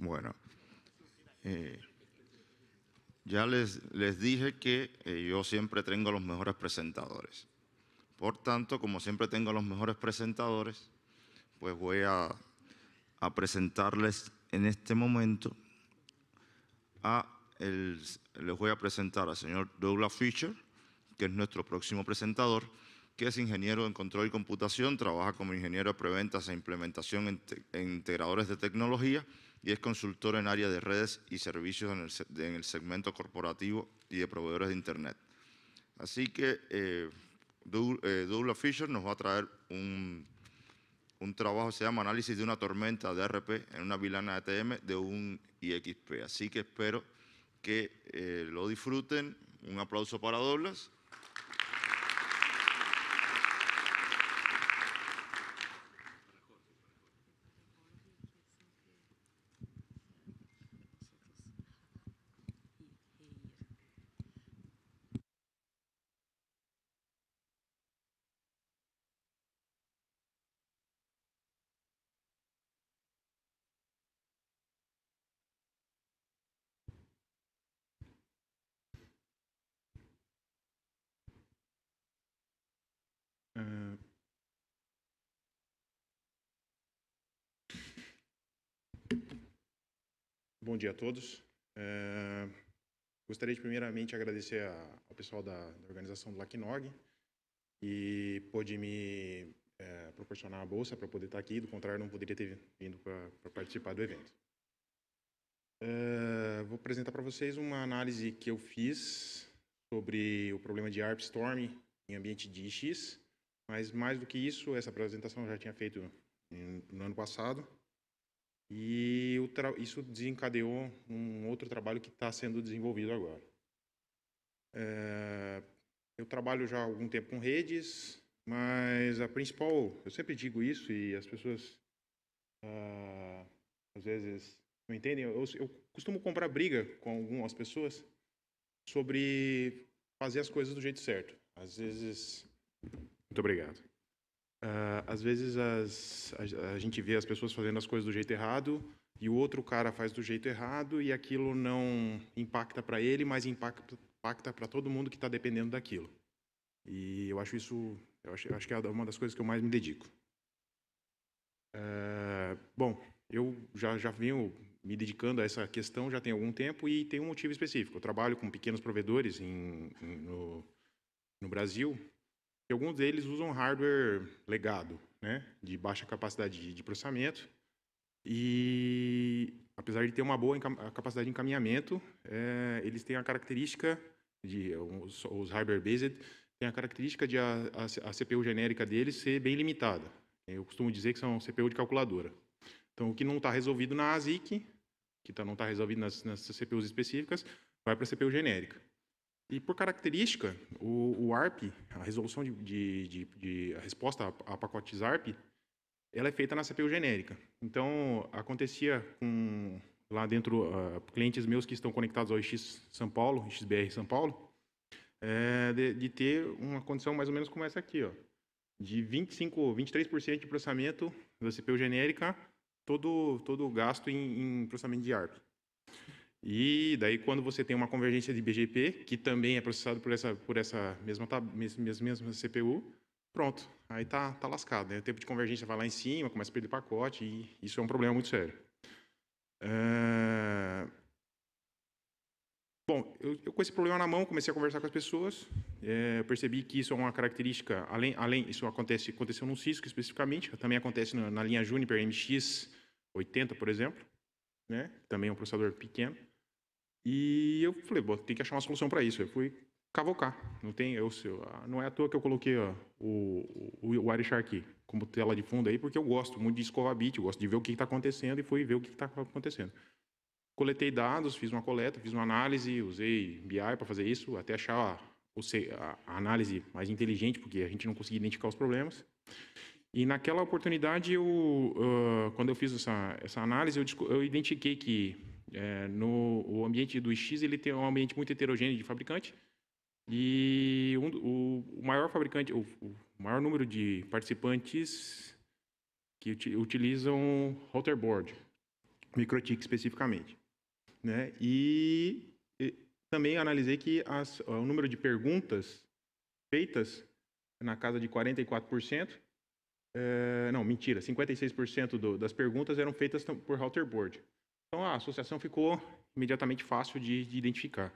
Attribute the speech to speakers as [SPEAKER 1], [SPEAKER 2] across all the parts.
[SPEAKER 1] Bueno, eh, ya les, dije que eh, yo siempre tengo los mejores presentadores. Por tanto, como siempre tengo los mejores presentadores, pues voy a, presentarles en este momento a el, les voy a presentar al señor Douglas Fisher, que es nuestro próximo presentador, que es ingeniero en control y computación, trabaja como ingeniero de preventas e implementación en integradores de tecnología y es consultor en área de redes y servicios en el, segmento corporativo y de proveedores de Internet. Así que eh, eh, Douglas Fisher nos va a traer un, un trabajo, se llama Análisis de una tormenta de RP en una vilana ATM e de un IXP. Así que espero que eh, lo disfruten. Un aplauso para Douglas.
[SPEAKER 2] bom dia a todos. É, gostaria de primeiramente agradecer a, ao pessoal da, da organização do LACNOG, que pôde me é, proporcionar a bolsa para poder estar aqui, do contrário não poderia ter vindo para participar do evento. É, vou apresentar para vocês uma análise que eu fiz sobre o problema de ARP Storm em ambiente de IX, mas mais do que isso, essa apresentação eu já tinha feito no ano passado, e isso desencadeou um outro trabalho que está sendo desenvolvido agora. É, eu trabalho já há algum tempo com redes, mas a principal, eu sempre digo isso e as pessoas uh, às vezes não entendem. Eu, eu, costumo comprar briga com algumas pessoas sobre fazer as coisas do jeito certo. Às vezes. Muito obrigado. Uh, às vezes as, a, a, gente vê as pessoas fazendo as coisas do jeito errado e o outro cara faz do jeito errado e aquilo não impacta para ele, mas impacta para todo mundo que está dependendo daquilo. E eu acho isso, eu acho, eu acho, que é uma das coisas que eu mais me dedico. Uh, bom, eu já, já venho me dedicando a essa questão já tem algum tempo e tem um motivo específico. Eu trabalho com pequenos provedores em, em, no, no Brasil e alguns deles usam hardware legado, né, de baixa capacidade de, processamento. E apesar de ter uma boa capacidade de encaminhamento, é, eles têm a característica de os, os hardware-based têm a característica de a, a, a, CPU genérica deles ser bem limitada. Eu costumo dizer que são CPU de calculadora. Então, o que não está resolvido na ASIC, que tá, não está resolvido nas, nas CPUs específicas, vai para a CPU genérica. E por característica, o, o ARP, a resolução de, de, de, de a resposta a, a pacotes ARP, ela é feita na CPU genérica. Então, acontecia com lá dentro uh, clientes meus que estão conectados ao X São Paulo, XBR São Paulo, é, de, de, ter uma condição mais ou menos como essa aqui, ó, de 25, 23% de processamento da CPU genérica, todo todo o gasto em, em processamento de ARP. E daí, quando você tem uma convergência de BGP, que também é processado por essa, por essa mesma, mesma, mesma CPU, pronto, aí tá, tá lascado. Né? O tempo de convergência vai lá em cima, começa a perder pacote, e isso é um problema muito sério. Uh... Bom, eu, eu, com esse problema na mão comecei a conversar com as pessoas, é, percebi que isso é uma característica, além, além isso acontece, aconteceu no Cisco especificamente, também acontece na, na linha Juniper MX80, por exemplo, né? também é um processador pequeno. E eu falei, bom, tem que achar uma solução para isso. Eu fui cavocar. Não tem, eu, eu, ah, não é à toa que eu coloquei ó, o, o, o Arixar aqui como tela de fundo aí, porque eu gosto muito de escovar bit, eu gosto de ver o que está acontecendo e fui ver o que está acontecendo. Coletei dados, fiz uma coleta, fiz uma análise, usei BI para fazer isso, até achar a, a análise mais inteligente, porque a gente não conseguia identificar os problemas. E naquela oportunidade, eu, uh, quando eu fiz essa, essa análise, eu, eu identifiquei que é, no o ambiente do X ele tem um ambiente muito heterogêneo de fabricante e um, o, o, maior fabricante, o, o, maior número de participantes que utilizam routerboard, microtik especificamente, né? E, e também analisei que as, o número de perguntas feitas na casa de 44%, é, não, mentira, 56% do, das perguntas eram feitas por routerboard. board. Então a associação ficou imediatamente fácil de, de identificar.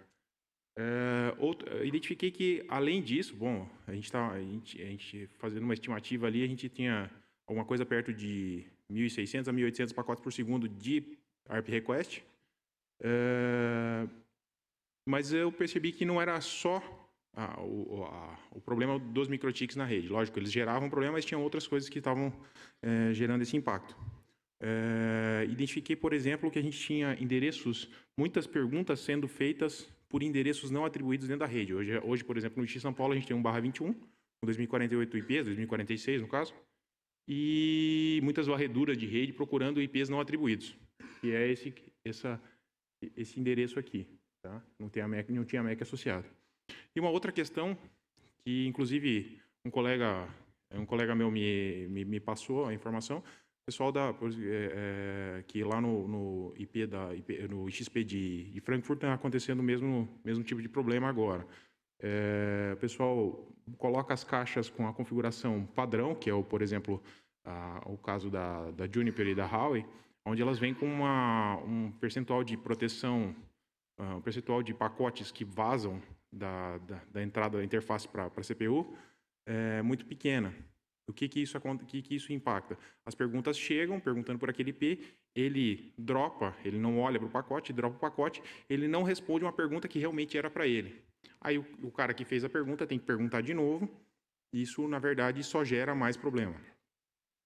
[SPEAKER 2] É, eh, outro, eh, identifiquei que, além disso, bom, a gente, tá, a, gente, a gente fazendo uma estimativa ali, a gente tinha alguma coisa perto de 1.600 a 1.800 pacotes por segundo de ARP request. É, mas eu percebi que não era só a, o, a, o, problema dos microtics na rede. Lógico, eles geravam problema, mas tinham outras coisas que estavam é, gerando esse impacto. Eh, identifiquei, por exemplo, que a gente tinha endereços, muitas perguntas sendo feitas por endereços não atribuídos dentro da rede. Hoje, é, hoje por exemplo, no X São Paulo, a gente tem um barra 21, com 2048 IPs, 2046 no caso, e muitas varreduras de rede procurando IPs não atribuídos, que é esse, essa, esse endereço aqui. Tá? Não, tem a MAC, não tinha MAC associado. E uma outra questão que, inclusive, um colega, um colega meu me, me, me passou a informação, pessoal da, é, é, que lá no, no IP da IP, no XP de, de Frankfurt está acontecendo o mesmo, mesmo tipo de problema agora. É, o pessoal coloca as caixas com a configuração padrão, que é, o, por exemplo, a, o caso da, da Juniper e da Huawei, onde elas vêm com uma, um percentual de proteção, ah, um percentual de pacotes que vazam da, da, da entrada da interface para a CPU é, muito pequena. O que que isso, que que isso impacta? As perguntas chegam perguntando por aquele IP, ele dropa, ele não olha para o pacote, dropa o pacote, ele não responde uma pergunta que realmente era para ele. Aí o, o cara que fez a pergunta tem que perguntar de novo. Isso, na verdade, só gera mais problema.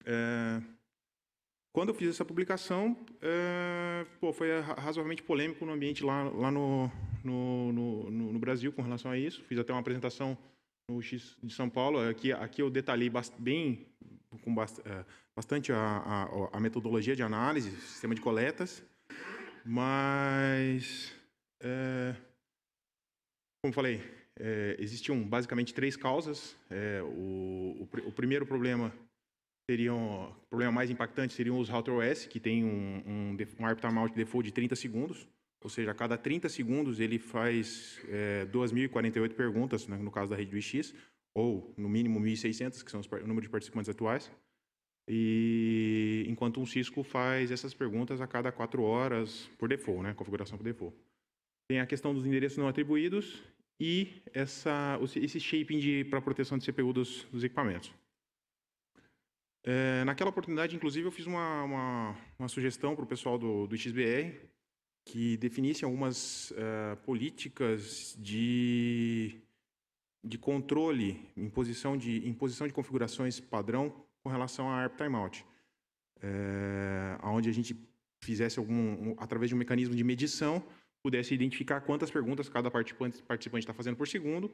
[SPEAKER 2] É... Quando eu fiz essa publicação, é... Pô, foi razoavelmente polêmico no ambiente lá, lá no, no, no, no Brasil com relação a isso. Fiz até uma apresentação no X de São Paulo. Aqui, é aqui eu detalhei bast bem, com bast é, bastante a, a, a, metodologia de análise, sistema de coletas, mas, é, como falei, é, existiam basicamente três causas. É, o, o, o, primeiro problema seriam, o problema mais impactante seriam os router OS, que tem um, um, um timeout default de 30 segundos. Ou seja, a cada 30 segundos ele faz é, eh, 2.048 perguntas, né, no caso da rede do X, ou no mínimo 1.600, que são o número de participantes atuais. E enquanto um Cisco faz essas perguntas a cada 4 horas por default, né, configuração por default. Tem a questão dos endereços não atribuídos e essa, esse shaping para proteção de CPU dos, dos equipamentos. É, naquela oportunidade, inclusive, eu fiz uma, uma, uma sugestão para o pessoal do, do XBR, que definisse algumas uh, políticas de, de controle, imposição de, imposição de configurações padrão com relação à ARP timeout, é, eh, onde a gente fizesse algum, um, através de um mecanismo de medição, pudesse identificar quantas perguntas cada participante está fazendo por segundo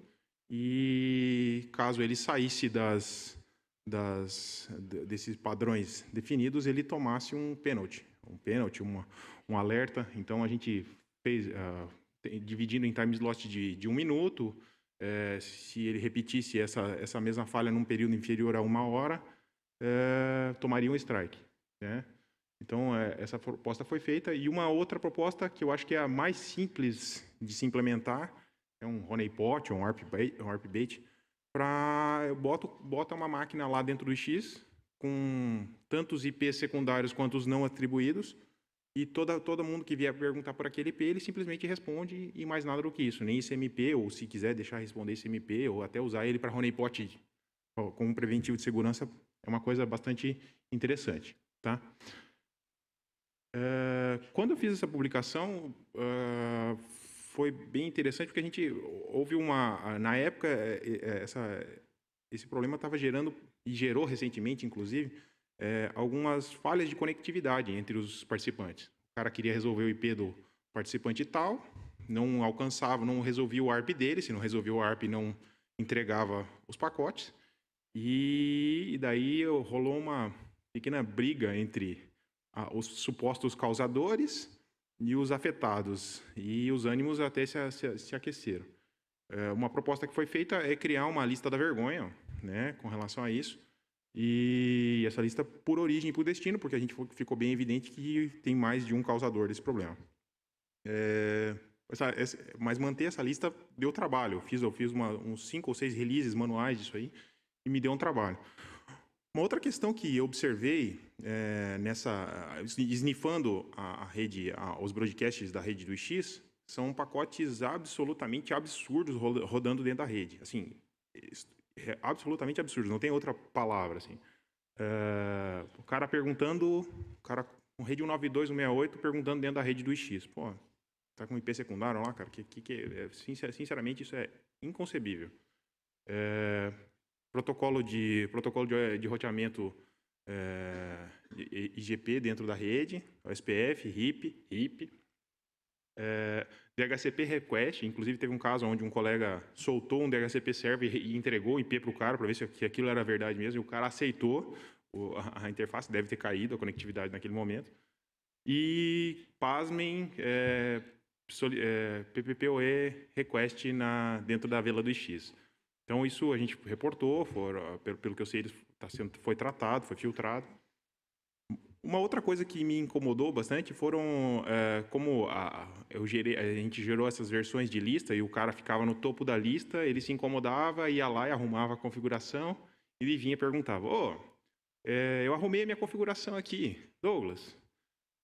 [SPEAKER 2] e caso ele saísse das, das, desses padrões definidos, ele tomasse um pênalti um pênalti, uma, um alerta. Então a gente fez, uh, dividindo em time slot de, de um minuto, eh, se ele repetisse essa, essa mesma falha num período inferior a uma hora, eh, tomaria um strike. Né? Então, é, essa proposta foi feita. E uma outra proposta que eu acho que é a mais simples de se implementar é um honeypot, um arp bait, um arp bait para bota, bota uma máquina lá dentro do X com tantos IPs secundários quanto os não atribuídos. E toda, todo mundo que vier perguntar por aquele IP, ele simplesmente responde e mais nada do que isso. Nem ICMP, ou se quiser deixar responder ICMP, ou até usar ele para honeypot como preventivo de segurança, é uma coisa bastante interessante. Tá? Uh, quando eu fiz essa publicação, uh, foi bem interessante, porque a gente houve uma... Na época, eh, essa, esse problema estava gerando e gerou recentemente, inclusive, é, algumas falhas de conectividade entre os participantes. O cara queria resolver o IP do participante tal, não alcançava, não resolvia o ARP dele, se não resolvia o ARP, não entregava os pacotes. E, e daí rolou uma pequena briga entre a, os supostos causadores e os afetados, e os ânimos até se, se, se aqueceram. É, uma proposta que foi feita é criar uma lista da vergonha, né, com relação a isso. E essa lista por origem e por destino, porque a gente ficou bem evidente que tem mais de um causador desse problema. É, essa, essa, mas manter essa lista deu trabalho. Eu fiz, eu fiz uma, uns cinco ou seis releases manuais disso aí e me deu um trabalho. Uma outra questão que eu observei é, nessa esnifando a, a rede, a, os broadcasts da rede do X são pacotes absolutamente absurdos rodando dentro da rede. Assim, é absolutamente absurdo não tem outra palavra, assim. É, o cara perguntando, o cara com rede 192.168 perguntando dentro da rede do IX. Pô, tá com IP secundário lá, cara, que, que, que é, sinceramente isso é inconcebível. É, protocolo de, protocolo de, de roteamento é, IGP dentro da rede, OSPF, RIP, RIP, é, DHCP request, inclusive teve um caso onde um colega soltou um DHCP server e entregou o IP para o cara para ver se aquilo era verdade mesmo, e o cara aceitou o, a, a, interface, deve ter caído a conectividade naquele momento. E, pasmem, é, é, PPPoE request na, dentro da vela do X. Então, isso a gente reportou, for, pelo, pelo que eu sei, ele tá sendo, foi tratado, foi filtrado. Uma outra coisa que me incomodou bastante foram é, como a, eu gerei, a gente gerou essas versões de lista e o cara ficava no topo da lista, ele se incomodava, ia lá e arrumava a configuração, ele vinha e perguntava, ô, oh, é, eu arrumei a minha configuração aqui, Douglas,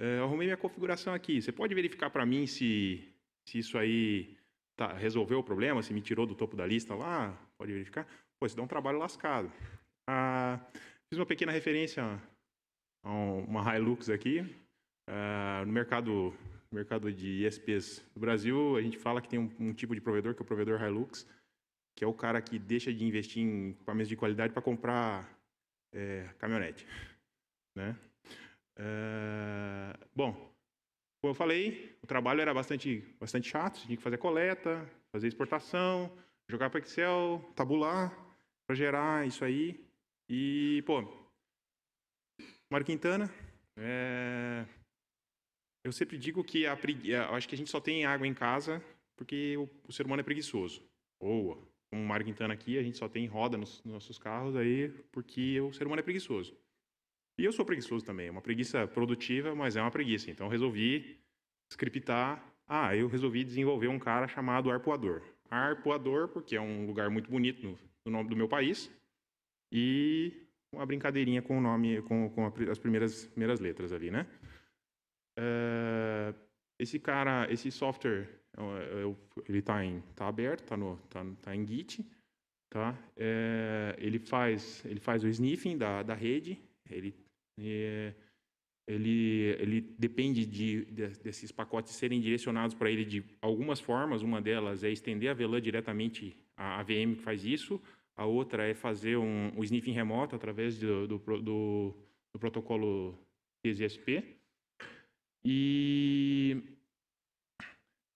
[SPEAKER 2] é, eu arrumei minha configuração aqui, você pode verificar para mim se, se isso aí tá, resolveu o problema, se me tirou do topo da lista lá, pode verificar? Pô, isso dá um trabalho lascado. Ah, fiz uma pequena referência então, uma Hilux aqui. Uh, no mercado, mercado de ISPs do Brasil, a gente fala que tem um, um, tipo de provedor, que é o provedor Hilux, que é o cara que deixa de investir em equipamentos de qualidade para comprar é, caminhonete. Né? Uh, bom, como eu falei, o trabalho era bastante, bastante chato, tinha que fazer coleta, fazer exportação, jogar para Excel, tabular, para gerar isso aí. E, pô, Mário Quintana. É... Eu sempre digo que a pregui... Eh, acho que a gente só tem água em casa porque o, o ser humano é preguiçoso. Ou, como o Mário Quintana aqui, a gente só tem roda nos, nos nossos carros aí porque o ser humano é preguiçoso. E eu sou preguiçoso também. É uma preguiça produtiva, mas é uma preguiça. Então resolvi scriptar. Ah, eu resolvi desenvolver um cara chamado Arpoador. Arpoador, porque é um lugar muito bonito no, no nome do meu país. E uma brincadeirinha com o nome, com, com as primeiras, primeiras letras ali, né? Uh, esse cara, esse software, ele está em, tá aberto, está no, tá, tá em Git, tá? É, ele faz, ele faz o sniffing da, da rede, ele é, ele, ele, depende de, de, desses pacotes serem direcionados para ele de algumas formas. Uma delas é estender a VLAN diretamente, à a VM que faz isso a outra é fazer um, um sniffing remoto através do, do, do, do protocolo TZSP. E,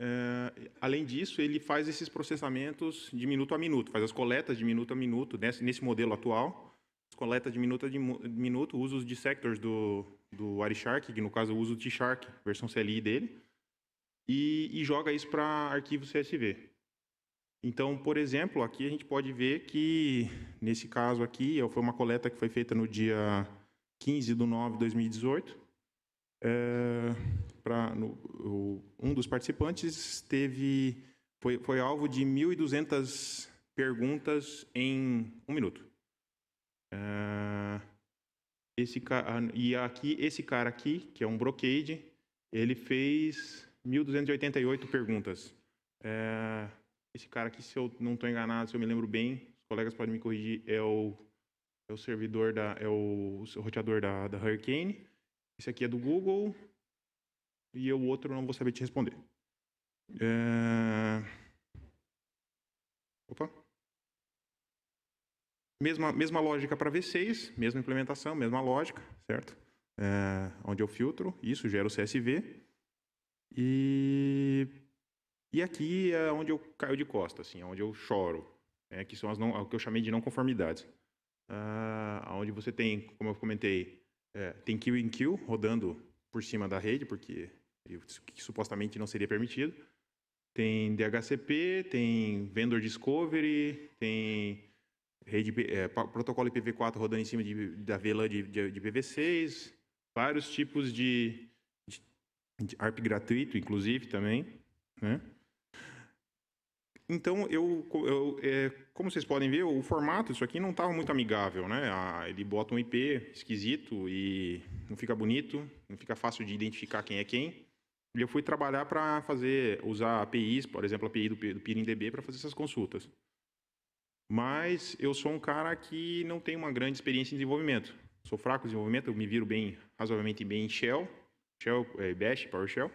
[SPEAKER 2] eh, além disso, ele faz esses processamentos de minuto a minuto, faz as coletas de minuto a minuto, nesse, nesse modelo atual, as coletas de minuto a de, de minuto, usa os dissectors do, do Arishark, que no caso usa o T-Shark, versão CLI dele, e, e joga isso para arquivo CSV. Então, por exemplo, aqui a gente pode ver que, nesse caso aqui, foi uma coleta que foi feita no dia 15 de 9 de 2018. É, eh, no, o, um dos participantes teve, foi, foi alvo de 1.200 perguntas em um minuto. É, esse, e aqui, esse cara aqui, que é um brocade, ele fez 1.288 perguntas. É, esse cara aqui, se eu não estou enganado, se eu me lembro bem, os colegas podem me corrigir, é o, é o servidor da. é o, o roteador da, da Hurricane. Esse aqui é do Google. E o outro não vou saber te responder. É... Opa. Mesma, mesma lógica para V6, mesma implementação, mesma lógica, certo? É, onde eu filtro, isso gera o CSV. E e aqui é onde eu caio de costa, assim, é onde eu choro, né, que são as não, o que eu chamei de não conformidades. Ah, onde você tem, como eu comentei, é, tem kill in kill rodando por cima da rede, porque que supostamente não seria permitido. Tem DHCP, tem Vendor Discovery, tem rede, é, protocolo IPv4 rodando em cima de, da VLAN de, de, de IPv6, vários tipos de, de, de ARP gratuito, inclusive, também. Né? Então, eu, eu é, como vocês podem ver, o formato disso aqui não estava muito amigável, né? Ah, ele bota um IP esquisito e não fica bonito, não fica fácil de identificar quem é quem. E eu fui trabalhar para fazer, usar APIs, por exemplo, a API do, do para fazer essas consultas. Mas eu sou um cara que não tem uma grande experiência em desenvolvimento. Sou fraco em desenvolvimento, eu me viro bem, razoavelmente bem em Shell, Shell, é, Bash, PowerShell.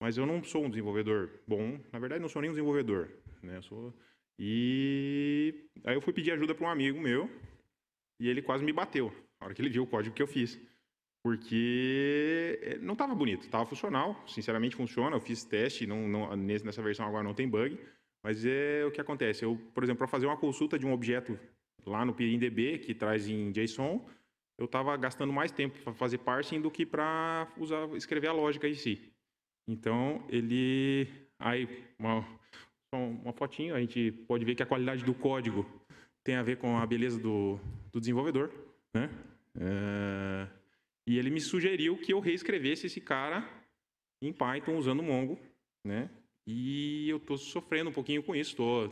[SPEAKER 2] Mas eu não sou um desenvolvedor bom, na verdade não sou nem um desenvolvedor né? Eu sou... E aí eu fui pedir ajuda para um amigo meu e ele quase me bateu na hora que ele viu o código que eu fiz. Porque não estava bonito, estava funcional, sinceramente funciona, eu fiz teste, não, não, nessa versão agora não tem bug, mas é o que acontece. Eu, por exemplo, para fazer uma consulta de um objeto lá no PirinDB, que traz em JSON, eu estava gastando mais tempo para fazer parsing do que para escrever a lógica em si. Então, ele... Aí, uma, uma fotinho, a gente pode ver que a qualidade do código tem a ver com a beleza do, do desenvolvedor, né? É, e ele me sugeriu que eu reescrevesse esse cara em Python usando Mongo, né? E eu estou sofrendo um pouquinho com isso. Tô,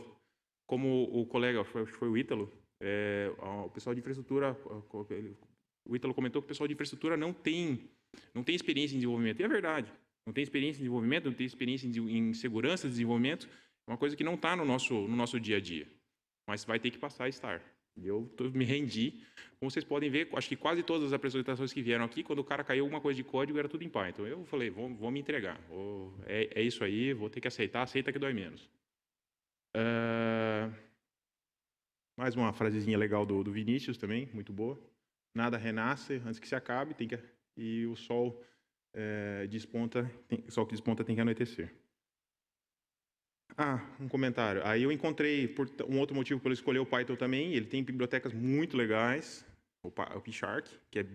[SPEAKER 2] como o colega, foi, foi o Ítalo, é, o pessoal de infraestrutura, o Ítalo comentou que o pessoal de infraestrutura não tem, não tem experiência em desenvolvimento. E é verdade. Não tem experiência em desenvolvimento, não tem experiência em segurança de desenvolvimento. Uma coisa que não está no nosso, no nosso dia a dia, mas vai ter que passar a estar. eu me rendi. Como vocês podem ver, acho que quase todas as apresentações que vieram aqui, quando o cara caiu alguma coisa de código, era tudo em pá. Então eu falei, vou, vou me entregar. Vou, é, é, isso aí, vou ter que aceitar, aceita que dói menos. Uh, mais uma frasezinha legal do, do Vinícius também, muito boa. Nada renasce antes que se acabe, tem que, e o sol é, desponta, tem, o sol que desponta tem que anoitecer. Ah, um comentário. Aí eu encontrei por um outro motivo para escolher o Python também. Ele tem bibliotecas muito legais. O PyShark, que é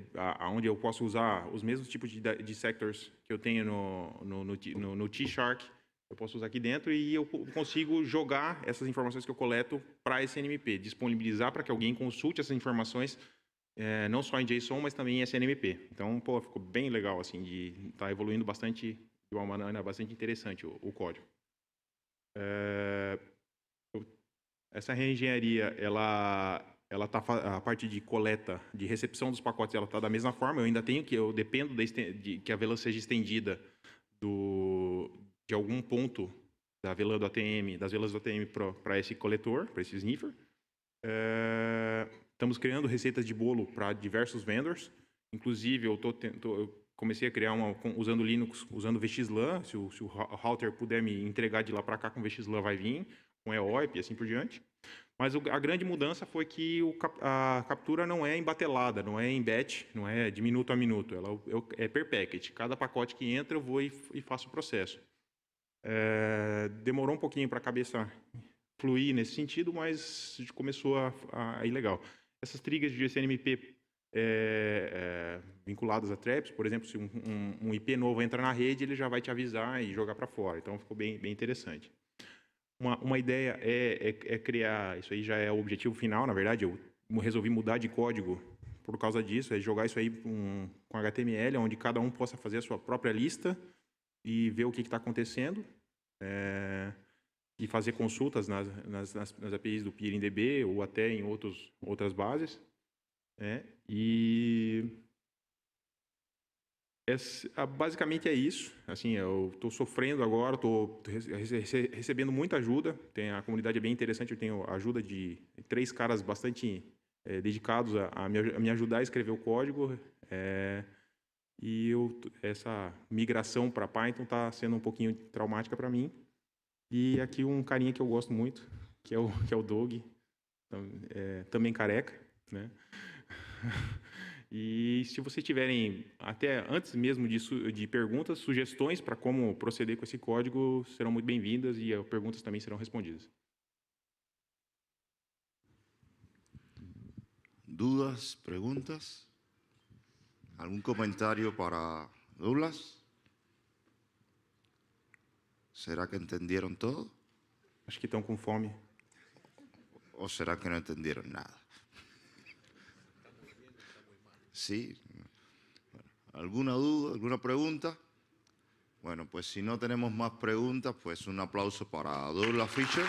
[SPEAKER 2] onde eu posso usar os mesmos tipos de, de sectors que eu tenho no, no, no, no, no T-Shark. Eu posso usar aqui dentro e eu consigo jogar essas informações que eu coleto para esse Disponibilizar para que alguém consulte essas informações é, não só em JSON, mas também em SNMP. Então, pô, ficou bem legal, assim, de estar tá evoluindo bastante, de uma maneira bastante interessante o, o código. Eh, essa reengenharia, ela ela tá a parte de coleta, de recepção dos pacotes, ela está da mesma forma. Eu ainda tenho que eu dependo de, de que a vela seja estendida do de algum ponto da vela do ATM, das velas do ATM para esse coletor, para esse sniffer. É, estamos criando receitas de bolo para diversos vendors. Inclusive, eu tô, tô eu comecei a criar uma usando Linux, usando VXLAN, se o, se o router puder me entregar de lá para cá com VXLAN vai vir, com EOIP e assim por diante. Mas a grande mudança foi que a captura não é embatelada, não é em batch, não é de minuto a minuto, ela é, é, é per packet. Cada pacote que entra eu vou e, faço o processo. É, demorou um pouquinho para a cabeça fluir nesse sentido, mas começou a, a, a ir legal. Essas triggers de GCNMP é, é vinculadas a traps, Por exemplo, se um, um, um, IP novo entra na rede, ele já vai te avisar e jogar para fora. Então, ficou bem, bem interessante. Uma, uma ideia é, é, é criar, isso aí já é o objetivo final, na verdade, eu resolvi mudar de código por causa disso, é jogar isso aí com, com HTML, onde cada um possa fazer a sua própria lista e ver o que está acontecendo. É, e fazer consultas nas, nas, nas, APIs do PeerInDB ou até em outros, outras bases é E é, ah, basicamente é isso. Assim, eu estou sofrendo agora, estou recebendo muita ajuda. Tem, a comunidade é bem interessante. Eu tenho ajuda de três caras bastante é, dedicados a, a, me, a, me, ajudar a escrever o código. É, e eu, essa migração para Python está sendo um pouquinho traumática para mim. E aqui um carinha que eu gosto muito, que é o, que é o Doug, é, também careca, né? E se vocês tiverem, até antes mesmo de, de perguntas, sugestões para como proceder com esse código serão muito bem-vindas e perguntas também serão respondidas. Duas perguntas? Algum
[SPEAKER 1] comentário para Douglas? Será que entenderam tudo? Acho que estão com fome. Ou será que não entenderam nada? Sí. ¿Alguna duda? ¿Alguna pregunta? Bueno, pues si no tenemos más preguntas, pues un aplauso para Douglas Fisher.